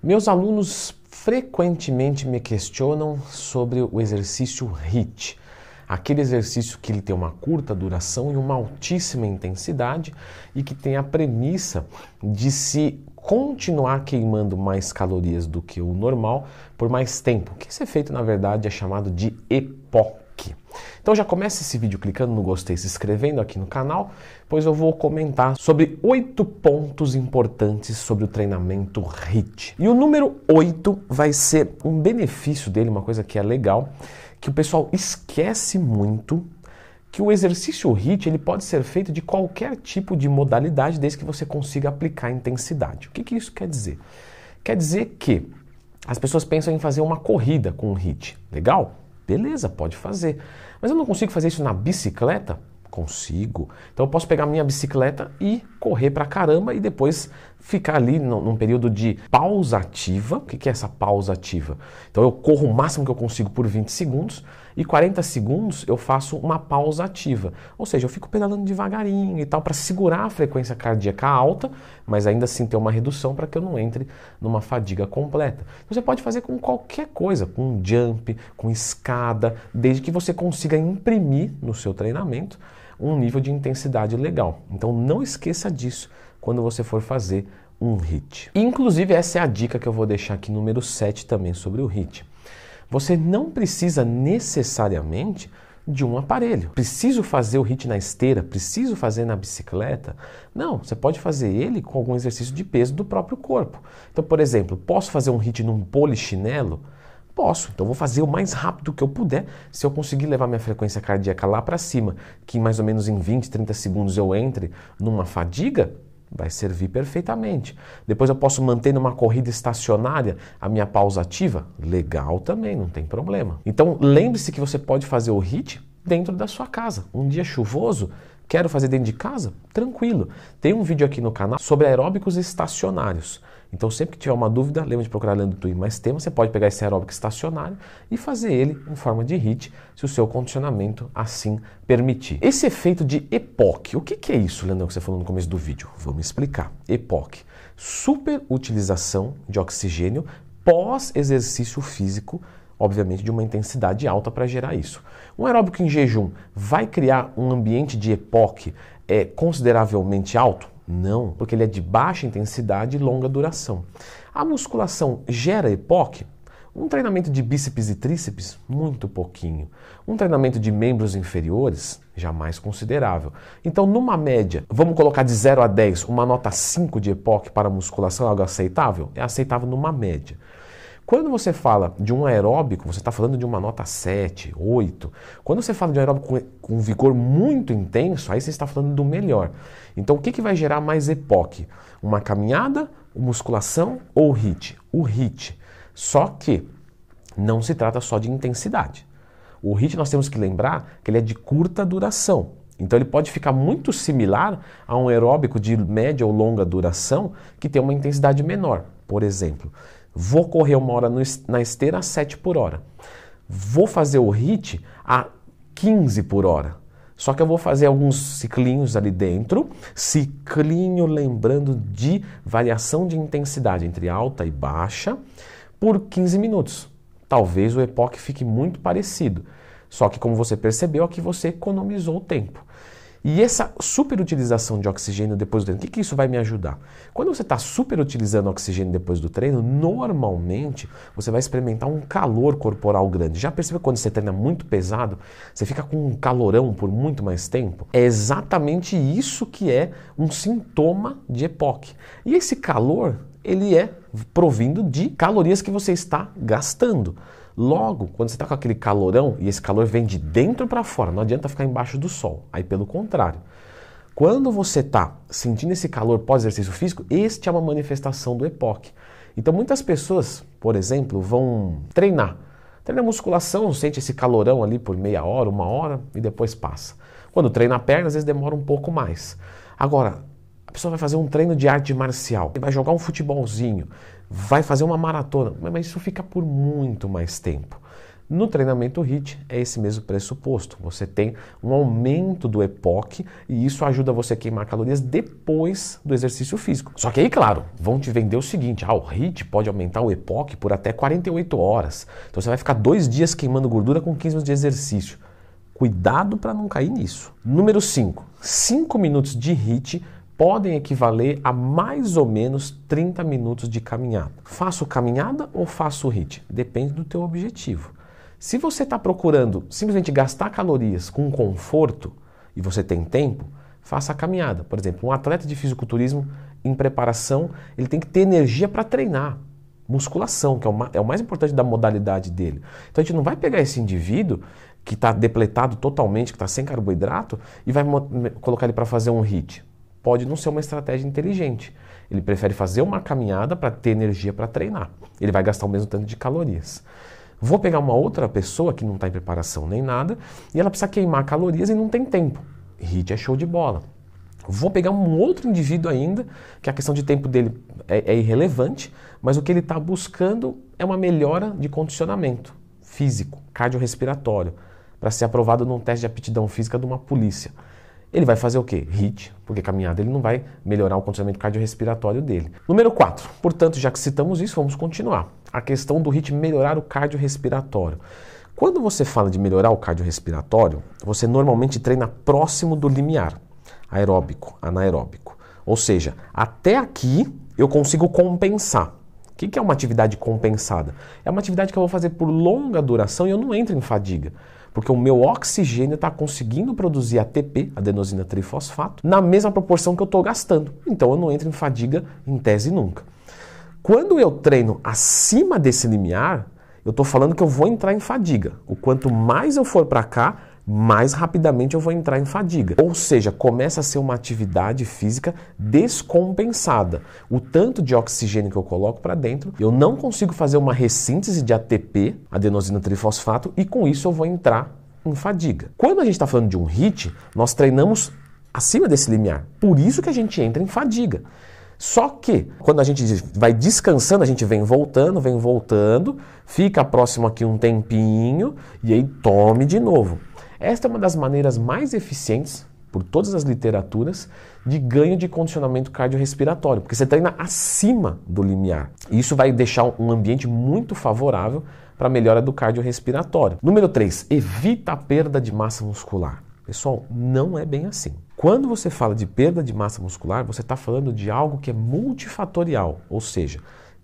Meus alunos frequentemente me questionam sobre o exercício HIIT, aquele exercício que ele tem uma curta duração e uma altíssima intensidade e que tem a premissa de se continuar queimando mais calorias do que o normal por mais tempo. O que esse é feito na verdade é chamado de EPO. Então já começa esse vídeo clicando no gostei, se inscrevendo aqui no canal, pois eu vou comentar sobre oito pontos importantes sobre o treinamento HIIT. E o número 8 vai ser um benefício dele, uma coisa que é legal, que o pessoal esquece muito que o exercício HIIT ele pode ser feito de qualquer tipo de modalidade, desde que você consiga aplicar intensidade. O que, que isso quer dizer? Quer dizer que as pessoas pensam em fazer uma corrida com o HIIT, legal? Beleza, pode fazer. Mas eu não consigo fazer isso na bicicleta? Consigo. Então eu posso pegar minha bicicleta e correr pra caramba e depois ficar ali num, num período de pausa ativa. O que, que é essa pausa ativa? Então eu corro o máximo que eu consigo por 20 segundos e 40 segundos eu faço uma pausa ativa. Ou seja, eu fico pedalando devagarinho e tal para segurar a frequência cardíaca alta, mas ainda assim ter uma redução para que eu não entre numa fadiga completa. Você pode fazer com qualquer coisa, com um jump, com escada, desde que você consiga imprimir no seu treinamento um nível de intensidade legal. Então não esqueça disso quando você for fazer um HIT. Inclusive, essa é a dica que eu vou deixar aqui número 7 também sobre o HIT. Você não precisa necessariamente de um aparelho. Preciso fazer o hit na esteira, preciso fazer na bicicleta. Não, você pode fazer ele com algum exercício de peso do próprio corpo. Então, por exemplo, posso fazer um hit num polichinelo? Posso, então vou fazer o mais rápido que eu puder. Se eu conseguir levar minha frequência cardíaca lá para cima, que mais ou menos em 20, 30 segundos eu entre numa fadiga, vai servir perfeitamente. Depois eu posso manter numa corrida estacionária a minha pausa ativa? Legal também, não tem problema. Então lembre-se que você pode fazer o HIT dentro da sua casa. Um dia chuvoso, quero fazer dentro de casa? Tranquilo. Tem um vídeo aqui no canal sobre aeróbicos estacionários. Então, sempre que tiver uma dúvida, lembre de procurar Leandro Twin mais tema. Você pode pegar esse aeróbico estacionário e fazer ele em forma de hit, se o seu condicionamento assim permitir. Esse efeito de EPOC, o que, que é isso, Leandro, que você falou no começo do vídeo? Vamos explicar. EPOC, superutilização de oxigênio pós exercício físico obviamente, de uma intensidade alta para gerar isso. Um aeróbico em jejum vai criar um ambiente de EPOC é, eh, consideravelmente alto? Não, porque ele é de baixa intensidade e longa duração. A musculação gera EPOC? Um treinamento de bíceps e tríceps, muito pouquinho. Um treinamento de membros inferiores, jamais considerável. Então, numa média, vamos colocar de 0 a 10, uma nota 5 de EPOC para musculação é algo aceitável? É aceitável numa média. Quando você fala de um aeróbico, você está falando de uma nota 7, 8. Quando você fala de um aeróbico com, com vigor muito intenso, aí você está falando do melhor. Então o que, que vai gerar mais EPOC? Uma caminhada, musculação ou HIT? O HIT. Só que não se trata só de intensidade. O HIT nós temos que lembrar que ele é de curta duração. Então ele pode ficar muito similar a um aeróbico de média ou longa duração que tem uma intensidade menor, por exemplo. Vou correr uma hora no, na esteira a 7 por hora. Vou fazer o hit a 15 por hora. Só que eu vou fazer alguns ciclinhos ali dentro. Ciclinho lembrando de variação de intensidade entre alta e baixa por 15 minutos. Talvez o EPOC fique muito parecido. Só que como você percebeu, aqui você economizou o tempo. E essa superutilização de oxigênio depois do treino, o que, que isso vai me ajudar? Quando você está superutilizando oxigênio depois do treino, normalmente você vai experimentar um calor corporal grande. Já percebeu quando você treina muito pesado, você fica com um calorão por muito mais tempo? É exatamente isso que é um sintoma de EPOC. E esse calor, ele é provindo de calorias que você está gastando. Logo, quando você está com aquele calorão, e esse calor vem de dentro para fora, não adianta ficar embaixo do sol. Aí, pelo contrário, quando você está sentindo esse calor pós-exercício físico, este é uma manifestação do EPOC. Então, muitas pessoas, por exemplo, vão treinar. Treina musculação, sente esse calorão ali por meia hora, uma hora e depois passa. Quando treina a perna, às vezes demora um pouco mais. Agora, pessoa vai fazer um treino de arte marcial, vai jogar um futebolzinho, vai fazer uma maratona, mas isso fica por muito mais tempo. No treinamento HIT é esse mesmo pressuposto. Você tem um aumento do EPOC e isso ajuda você a queimar calorias depois do exercício físico. Só que aí, claro, vão te vender o seguinte: ah, o HIT pode aumentar o EPOC por até 48 horas. Então você vai ficar dois dias queimando gordura com 15 minutos de exercício. Cuidado para não cair nisso. Número 5. 5 minutos de HIT podem equivaler a mais ou menos 30 minutos de caminhada. Faço caminhada ou faço HIIT? Depende do teu objetivo. Se você está procurando simplesmente gastar calorias com conforto e você tem tempo, faça a caminhada. Por exemplo, um atleta de fisiculturismo em preparação, ele tem que ter energia para treinar. Musculação, que é, é o mais importante da modalidade dele. Então a gente não vai pegar esse indivíduo que está depletado totalmente, que está sem carboidrato, e vai colocar ele para fazer um HIIT pode não ser uma estratégia inteligente. Ele prefere fazer uma caminhada para ter energia para treinar. Ele vai gastar o mesmo tanto de calorias. Vou pegar uma outra pessoa que não está em preparação nem nada e ela precisa queimar calorias e não tem tempo. HIIT é show de bola. Vou pegar um outro indivíduo ainda, que a questão de tempo dele é, é irrelevante, mas o que ele está buscando é uma melhora de condicionamento físico, cardiorrespiratório, para ser aprovado num teste de aptidão física de uma polícia ele vai fazer o quê? HIIT, porque caminhada ele não vai melhorar o condicionamento cardiorrespiratório dele. Número 4. Portanto, já que citamos isso, vamos continuar. A questão do HIIT melhorar o cardiorrespiratório. Quando você fala de melhorar o cardiorrespiratório, você normalmente treina próximo do limiar aeróbico, anaeróbico. Ou seja, até aqui eu consigo compensar. O que é uma atividade compensada? É uma atividade que eu vou fazer por longa duração e eu não entro em fadiga. Porque o meu oxigênio está conseguindo produzir ATP, adenosina trifosfato, na mesma proporção que eu estou gastando. Então eu não entro em fadiga em tese nunca. Quando eu treino acima desse limiar, eu estou falando que eu vou entrar em fadiga. O quanto mais eu for para cá, mais rapidamente eu vou entrar em fadiga. Ou seja, começa a ser uma atividade física descompensada. O tanto de oxigênio que eu coloco para dentro, eu não consigo fazer uma ressíntese de ATP, adenosina trifosfato, e com isso eu vou entrar em fadiga. Quando a gente está falando de um HIT, nós treinamos acima desse limiar. Por isso que a gente entra em fadiga. Só que quando a gente vai descansando, a gente vem voltando, vem voltando, fica próximo aqui um tempinho e aí tome de novo. Esta é uma das maneiras mais eficientes, por todas as literaturas, de ganho de condicionamento cardiorrespiratório, porque você treina acima do limiar. E isso vai deixar um ambiente muito favorável para a melhora do cardiorrespiratório. Número 3, evita a perda de massa muscular. Pessoal, não é bem assim. Quando você fala de perda de massa muscular, você está falando de algo que é multifatorial, ou seja,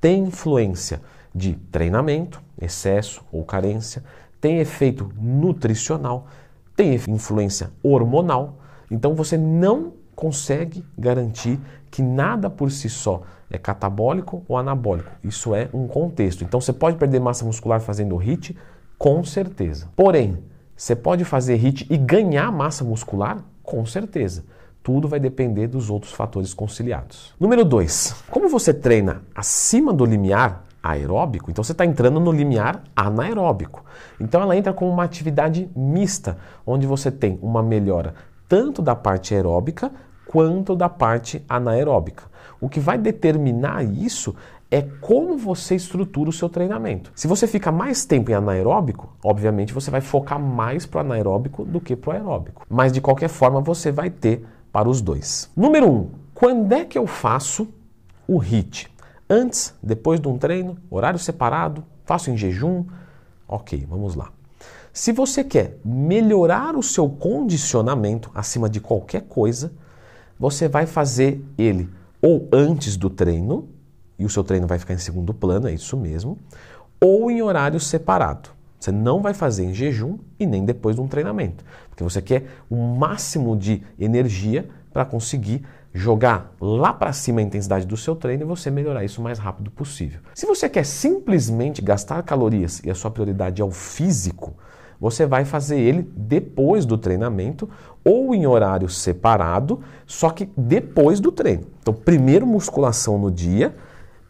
tem influência de treinamento, excesso ou carência, tem efeito nutricional, tem influência hormonal. Então você não consegue garantir que nada por si só é catabólico ou anabólico. Isso é um contexto. Então você pode perder massa muscular fazendo HIIT, com certeza. Porém, você pode fazer HIIT e ganhar massa muscular? Com certeza. Tudo vai depender dos outros fatores conciliados. Número 2. Como você treina acima do limiar, aeróbico, então você está entrando no limiar anaeróbico. Então ela entra com uma atividade mista, onde você tem uma melhora tanto da parte aeróbica quanto da parte anaeróbica. O que vai determinar isso é como você estrutura o seu treinamento. Se você fica mais tempo em anaeróbico, obviamente você vai focar mais para o anaeróbico do que para o aeróbico. Mas de qualquer forma você vai ter para os dois. Número 1. Um, quando é que eu faço o HIIT? Antes, depois de um treino, horário separado, faço em jejum. Ok, vamos lá. Se você quer melhorar o seu condicionamento acima de qualquer coisa, você vai fazer ele ou antes do treino, e o seu treino vai ficar em segundo plano, é isso mesmo, ou em horário separado. Você não vai fazer em jejum e nem depois de um treinamento, porque você quer o máximo de energia para conseguir jogar lá para cima a intensidade do seu treino e você melhorar isso o mais rápido possível. Se você quer simplesmente gastar calorias e a sua prioridade é o físico, você vai fazer ele depois do treinamento ou em horário separado, só que depois do treino. Então, primeiro musculação no dia,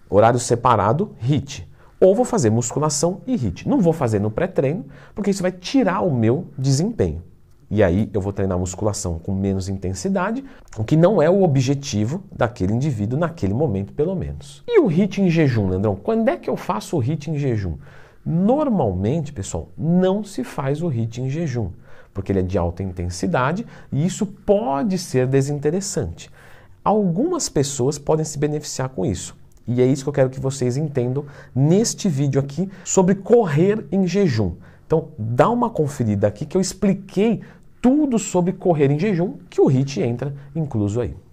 horário separado, HIT. Ou vou fazer musculação e HIT. Não vou fazer no pré-treino, porque isso vai tirar o meu desempenho. E aí eu vou treinar musculação com menos intensidade, o que não é o objetivo daquele indivíduo naquele momento, pelo menos. E o HIIT em jejum, Leandrão? Quando é que eu faço o HIIT em jejum? Normalmente, pessoal, não se faz o HIIT em jejum, porque ele é de alta intensidade e isso pode ser desinteressante. Algumas pessoas podem se beneficiar com isso. E é isso que eu quero que vocês entendam neste vídeo aqui sobre correr em jejum. Então, dá uma conferida aqui que eu expliquei tudo sobre correr em jejum, que o HIT entra incluso aí.